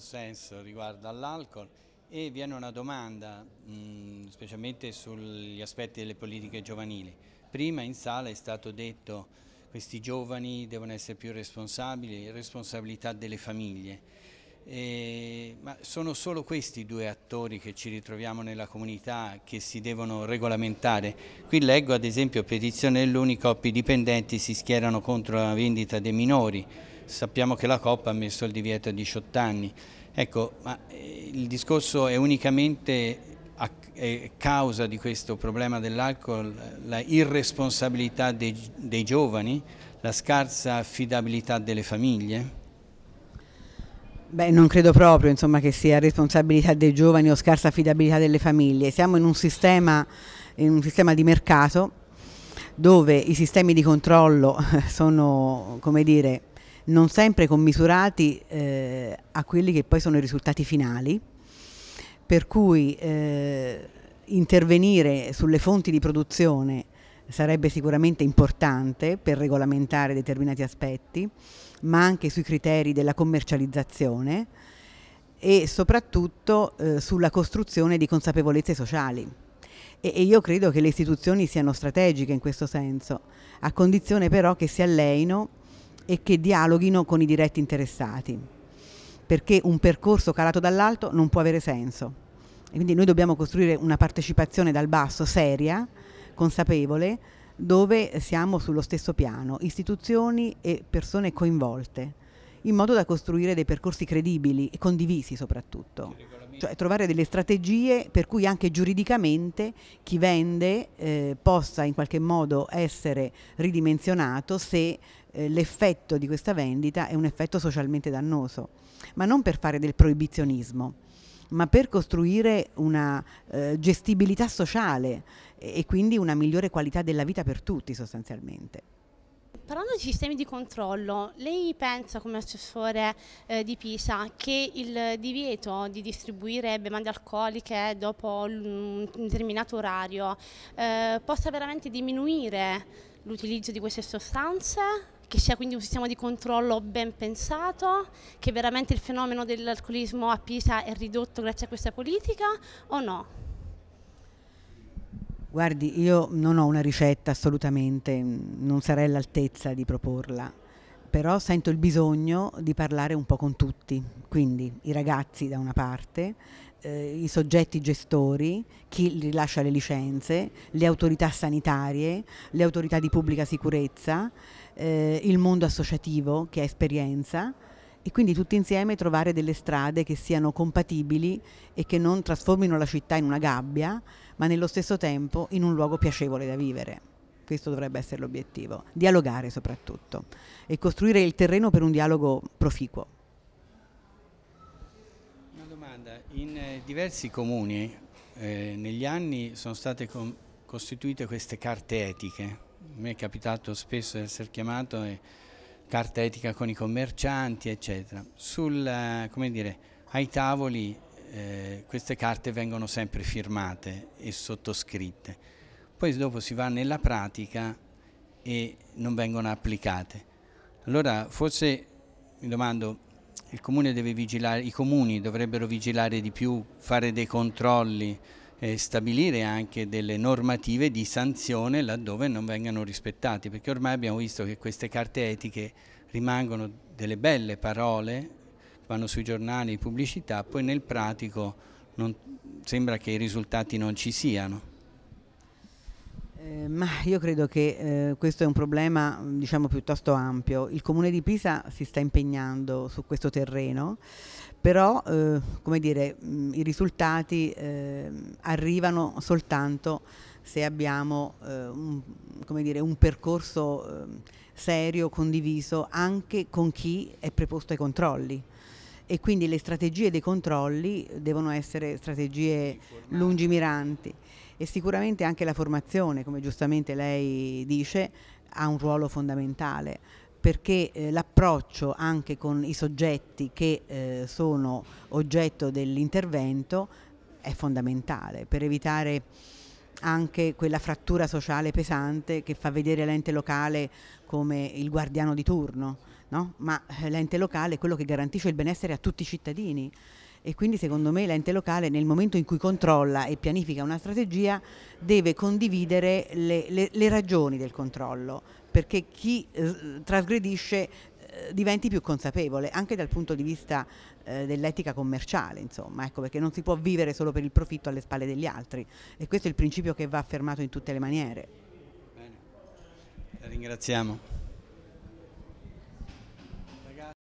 consenso riguardo all'alcol e viene una domanda, mh, mm, specialmente sugli aspetti delle politiche giovanili. Prima in sala è stato detto che questi giovani devono essere più responsabili, responsabilità delle famiglie. Eh, ma sono solo questi due attori che ci ritroviamo nella comunità che si devono regolamentare. Qui leggo ad esempio petizione dell'Unicop, i dipendenti si schierano contro la vendita dei minori sappiamo che la Coppa ha messo il divieto a 18 anni. Ecco, ma eh, il discorso è unicamente a causa di questo problema dell'alcol la irresponsabilità dei, dei giovani, la scarsa affidabilità delle famiglie? Beh, non credo proprio insomma, che sia responsabilità dei giovani o scarsa affidabilità delle famiglie. Siamo in un sistema, in un sistema di mercato dove i sistemi di controllo sono, come dire, non sempre commisurati eh, a quelli che poi sono i risultati finali, per cui eh, intervenire sulle fonti di produzione sarebbe sicuramente importante per regolamentare determinati aspetti, ma anche sui criteri della commercializzazione e soprattutto eh, sulla costruzione di consapevolezze sociali. E, e, io credo che le istituzioni siano strategiche in questo senso, a condizione però che si alleino e che dialoghino con i diretti interessati, perché un percorso calato dall'alto non può avere senso. E quindi noi dobbiamo costruire una partecipazione dal basso seria, consapevole, dove siamo sullo stesso piano, istituzioni e persone coinvolte in modo da costruire dei percorsi credibili e condivisi soprattutto. Cioè trovare delle strategie per cui anche giuridicamente chi vende eh, possa in qualche modo essere ridimensionato se eh, l'effetto di questa vendita è un effetto socialmente dannoso, ma non per fare del proibizionismo, ma per costruire una eh, gestibilità sociale e, quindi una migliore qualità della vita per tutti sostanzialmente parlando di sistemi di controllo, lei pensa come assessore eh, di Pisa che il divieto di distribuire bevande alcoliche dopo un determinato orario eh, possa veramente diminuire l'utilizzo di queste sostanze? che sia quindi un sistema di controllo ben pensato, che veramente il fenomeno dell'alcolismo a Pisa è ridotto grazie a questa politica o no? Guardi, io non ho una ricetta assolutamente, mm, non sarei all'altezza di proporla, però sento il bisogno di parlare un po' con tutti, quindi i ragazzi da una parte, eh, i soggetti gestori, chi rilascia le licenze, le autorità sanitarie, le autorità di pubblica sicurezza, eh, il mondo associativo che ha esperienza e quindi tutti insieme trovare delle strade che siano compatibili e che non trasformino la città in una gabbia, ma nello stesso tempo in un luogo piacevole da vivere. Questo dovrebbe essere l'obiettivo, dialogare soprattutto e costruire il terreno per un dialogo proficuo. Una domanda, in eh, diversi comuni eh, negli anni sono state costituite queste carte etiche, mi è capitato spesso di essere chiamato e carta etica con i commercianti, eccetera. Sul, eh, come dire, ai tavoli eh, queste carte vengono sempre firmate e sottoscritte, poi dopo si va nella pratica e non vengono applicate. Allora forse mi domando, il comune deve vigilare, i comuni dovrebbero vigilare di più, fare dei controlli, stabilire anche delle normative di sanzione laddove non vengano rispettati, perché ormai abbiamo visto che queste carte etiche rimangono delle belle parole, vanno sui giornali, pubblicità, poi nel pratico non, sembra che i risultati non ci siano. Eh, ma io credo che eh, questo è un problema diciamo, piuttosto ampio. Il comune di Pisa si sta impegnando su questo terreno, però eh, dire, mm, i risultati eh, arrivano soltanto se abbiamo eh, un, dire, un, percorso serio, condiviso anche con chi è preposto ai controlli e quindi le strategie dei controlli devono essere strategie lungimiranti e sicuramente anche la formazione, come giustamente lei dice, ha un ruolo fondamentale perché eh, l'approccio anche con i soggetti che eh, sono oggetto dell'intervento è fondamentale per evitare anche quella frattura sociale pesante che fa vedere l'ente locale come il guardiano di turno, no? ma eh, l'ente locale è quello che garantisce il benessere a tutti i cittadini e quindi secondo me l'ente locale nel momento in cui controlla e pianifica una strategia deve condividere le, le, le ragioni del controllo perché chi eh, trasgredisce eh, diventi più consapevole anche dal punto di vista eh, dell'etica commerciale, insomma, ecco, perché non si può vivere solo per il profitto alle spalle degli altri e questo è il principio che va affermato in tutte le maniere. Bene. La ringraziamo.